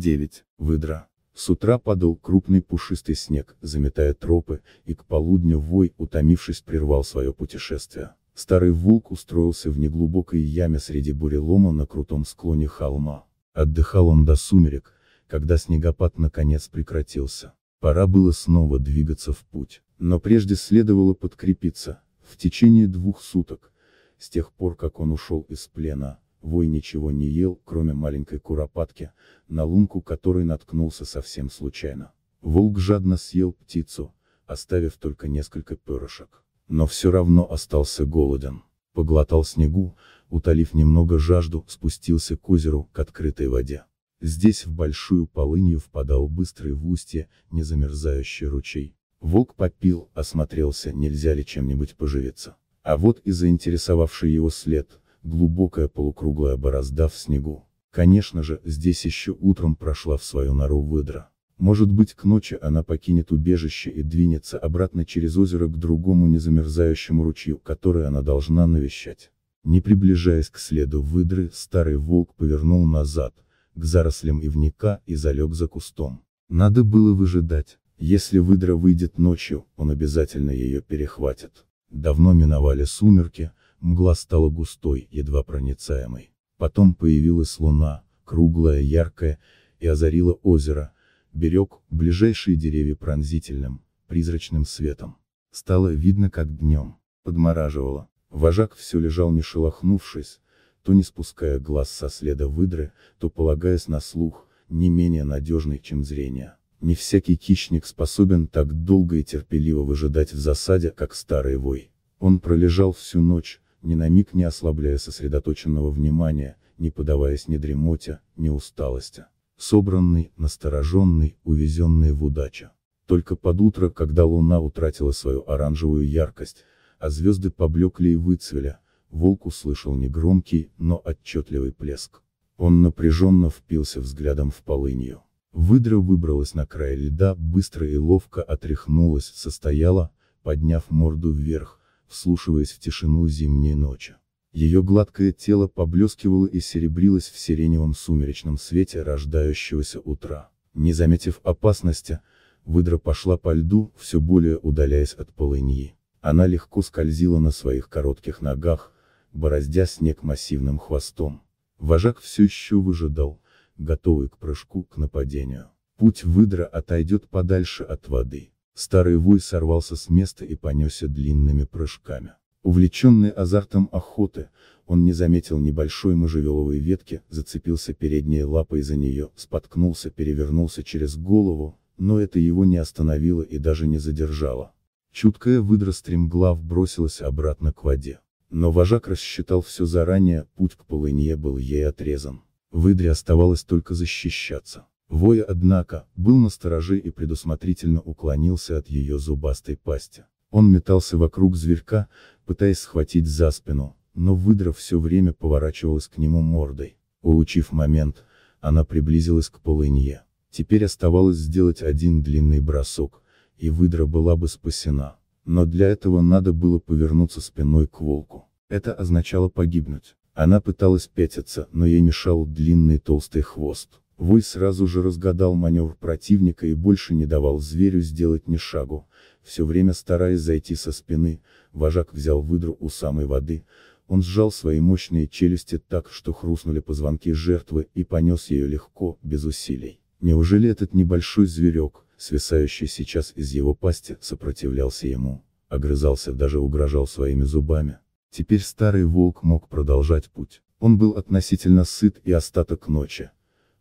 9. Выдра. С утра падал крупный пушистый снег, заметая тропы, и к полудню вой, утомившись, прервал свое путешествие. Старый волк устроился в неглубокой яме среди бурелома на крутом склоне холма. Отдыхал он до сумерек, когда снегопад наконец прекратился. Пора было снова двигаться в путь, но прежде следовало подкрепиться. В течение двух суток, с тех пор как он ушел из плена, Вой ничего не ел, кроме маленькой куропатки, на лунку которой наткнулся совсем случайно. Волк жадно съел птицу, оставив только несколько перышек. Но все равно остался голоден. Поглотал снегу, утолив немного жажду, спустился к озеру, к открытой воде. Здесь в большую полынью впадал быстрый в устье, незамерзающий ручей. Волк попил, осмотрелся, нельзя ли чем-нибудь поживиться. А вот и заинтересовавший его след, глубокая полукруглая борозда в снегу. Конечно же, здесь еще утром прошла в свою нору выдра. Может быть к ночи она покинет убежище и двинется обратно через озеро к другому незамерзающему ручью, который она должна навещать. Не приближаясь к следу выдры, старый волк повернул назад, к зарослям ивника и залег за кустом. Надо было выжидать. Если выдра выйдет ночью, он обязательно ее перехватит. Давно миновали сумерки, Мгла стала густой, едва проницаемой. Потом появилась луна, круглая, яркая, и озарила озеро, берег, ближайшие деревья пронзительным, призрачным светом. Стало видно, как днем. Подмораживало. Вожак все лежал не шелохнувшись, то не спуская глаз со следа выдры, то полагаясь на слух, не менее надежный, чем зрение. Не всякий хищник способен так долго и терпеливо выжидать в засаде, как старый вой. Он пролежал всю ночь, ни на миг не ослабляя сосредоточенного внимания, не подаваясь ни дремоте, ни усталости. Собранный, настороженный, увезенный в удачу. Только под утро, когда луна утратила свою оранжевую яркость, а звезды поблекли и выцвели, волк услышал негромкий, но отчетливый плеск. Он напряженно впился взглядом в полынью. Выдра выбралась на край льда, быстро и ловко отряхнулась, состояла, подняв морду вверх, вслушиваясь в тишину зимней ночи. Ее гладкое тело поблескивало и серебрилось в сиреневом сумеречном свете рождающегося утра. Не заметив опасности, выдра пошла по льду, все более удаляясь от полыньи. Она легко скользила на своих коротких ногах, бороздя снег массивным хвостом. Вожак все еще выжидал, готовый к прыжку, к нападению. Путь выдра отойдет подальше от воды. Старый вой сорвался с места и понесся длинными прыжками. Увлеченный азартом охоты, он не заметил небольшой можжевеловой ветки, зацепился передней лапой за нее, споткнулся, перевернулся через голову, но это его не остановило и даже не задержало. Чуткая выдра стремглав бросилась обратно к воде. Но вожак рассчитал все заранее, путь к полынье был ей отрезан. Выдре оставалось только защищаться. Воя, однако, был настороже и предусмотрительно уклонился от ее зубастой пасти. Он метался вокруг зверька, пытаясь схватить за спину, но выдра все время поворачивалась к нему мордой. Улучив момент, она приблизилась к полынье. Теперь оставалось сделать один длинный бросок, и выдра была бы спасена. Но для этого надо было повернуться спиной к волку. Это означало погибнуть. Она пыталась пятиться, но ей мешал длинный толстый хвост. Вой сразу же разгадал маневр противника и больше не давал зверю сделать ни шагу, все время стараясь зайти со спины, вожак взял выдру у самой воды, он сжал свои мощные челюсти так, что хрустнули позвонки жертвы и понес ее легко, без усилий. Неужели этот небольшой зверек, свисающий сейчас из его пасти, сопротивлялся ему, огрызался даже угрожал своими зубами? Теперь старый волк мог продолжать путь. Он был относительно сыт и остаток ночи,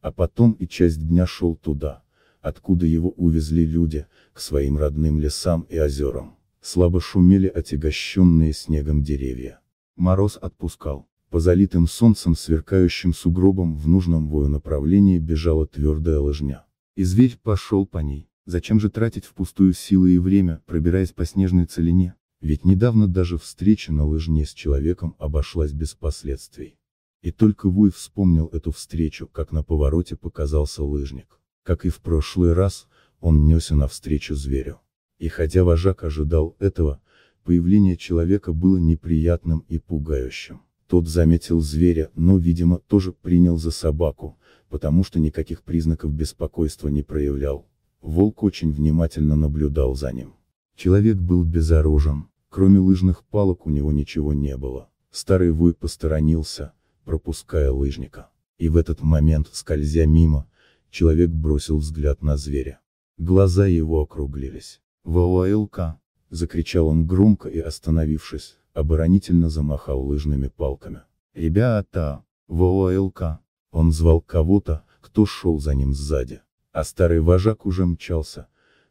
а потом и часть дня шел туда, откуда его увезли люди, к своим родным лесам и озерам. Слабо шумели отягощенные снегом деревья. Мороз отпускал. По залитым солнцем сверкающим сугробом в нужном вою направлении бежала твердая лыжня. И зверь пошел по ней. Зачем же тратить впустую силы и время, пробираясь по снежной целине? Ведь недавно даже встреча на лыжне с человеком обошлась без последствий. И только Вуй вспомнил эту встречу, как на повороте показался лыжник. Как и в прошлый раз, он несся навстречу зверю. И хотя вожак ожидал этого, появление человека было неприятным и пугающим. Тот заметил зверя, но, видимо, тоже принял за собаку, потому что никаких признаков беспокойства не проявлял. Волк очень внимательно наблюдал за ним. Человек был безоружен, кроме лыжных палок у него ничего не было. Старый вой посторонился, пропуская лыжника. И в этот момент, скользя мимо, человек бросил взгляд на зверя. Глаза его округлились. «Валаилка!» — закричал он громко и, остановившись, оборонительно замахал лыжными палками. «Ребята! Валаилка!» Он звал кого-то, кто шел за ним сзади. А старый вожак уже мчался,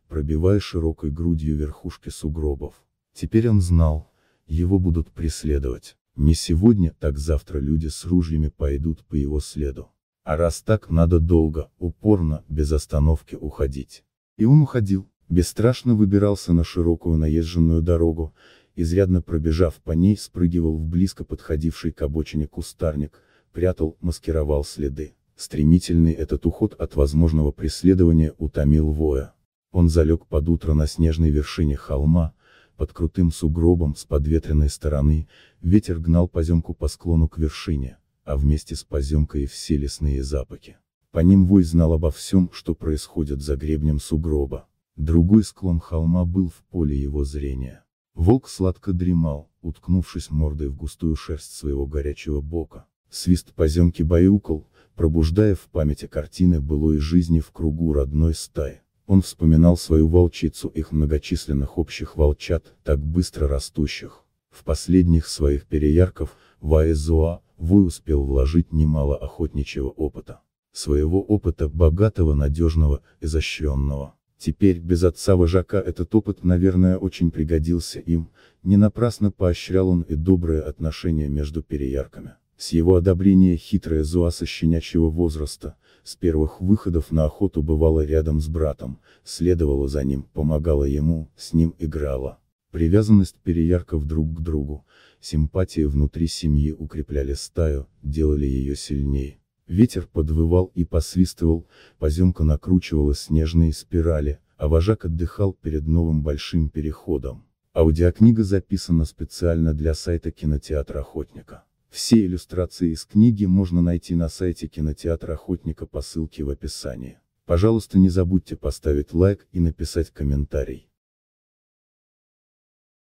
пробивая широкой грудью верхушки сугробов. Теперь он знал, его будут преследовать. Не сегодня, так завтра люди с ружьями пойдут по его следу. А раз так, надо долго, упорно, без остановки уходить. И он уходил, бесстрашно выбирался на широкую наезженную дорогу, изрядно пробежав по ней, спрыгивал в близко подходивший к обочине кустарник, прятал, маскировал следы. Стремительный этот уход от возможного преследования утомил воя. Он залег под утро на снежной вершине холма, под крутым сугробом с подветренной стороны, ветер гнал поземку по склону к вершине, а вместе с поземкой и все лесные запахи. По ним Вой знал обо всем, что происходит за гребнем сугроба. Другой склон холма был в поле его зрения. Волк сладко дремал, уткнувшись мордой в густую шерсть своего горячего бока. Свист поземки баюкал, пробуждая в памяти картины былой жизни в кругу родной стаи. Он вспоминал свою волчицу, их многочисленных общих волчат, так быстро растущих. В последних своих переярков, Ваезуа, Вой успел вложить немало охотничьего опыта. Своего опыта, богатого, надежного, изощренного. Теперь, без отца вожака этот опыт, наверное, очень пригодился им, не напрасно поощрял он и добрые отношения между переярками. С его одобрения хитрая зуа со щенячьего возраста, с первых выходов на охоту бывала рядом с братом, следовала за ним, помогала ему, с ним играла. Привязанность переярков друг к другу, симпатии внутри семьи укрепляли стаю, делали ее сильнее. Ветер подвывал и посвистывал, поземка накручивала снежные спирали, а вожак отдыхал перед новым большим переходом. Аудиокнига записана специально для сайта кинотеатра «Охотника». Все иллюстрации из книги можно найти на сайте кинотеатра Охотника по ссылке в описании. Пожалуйста не забудьте поставить лайк и написать комментарий.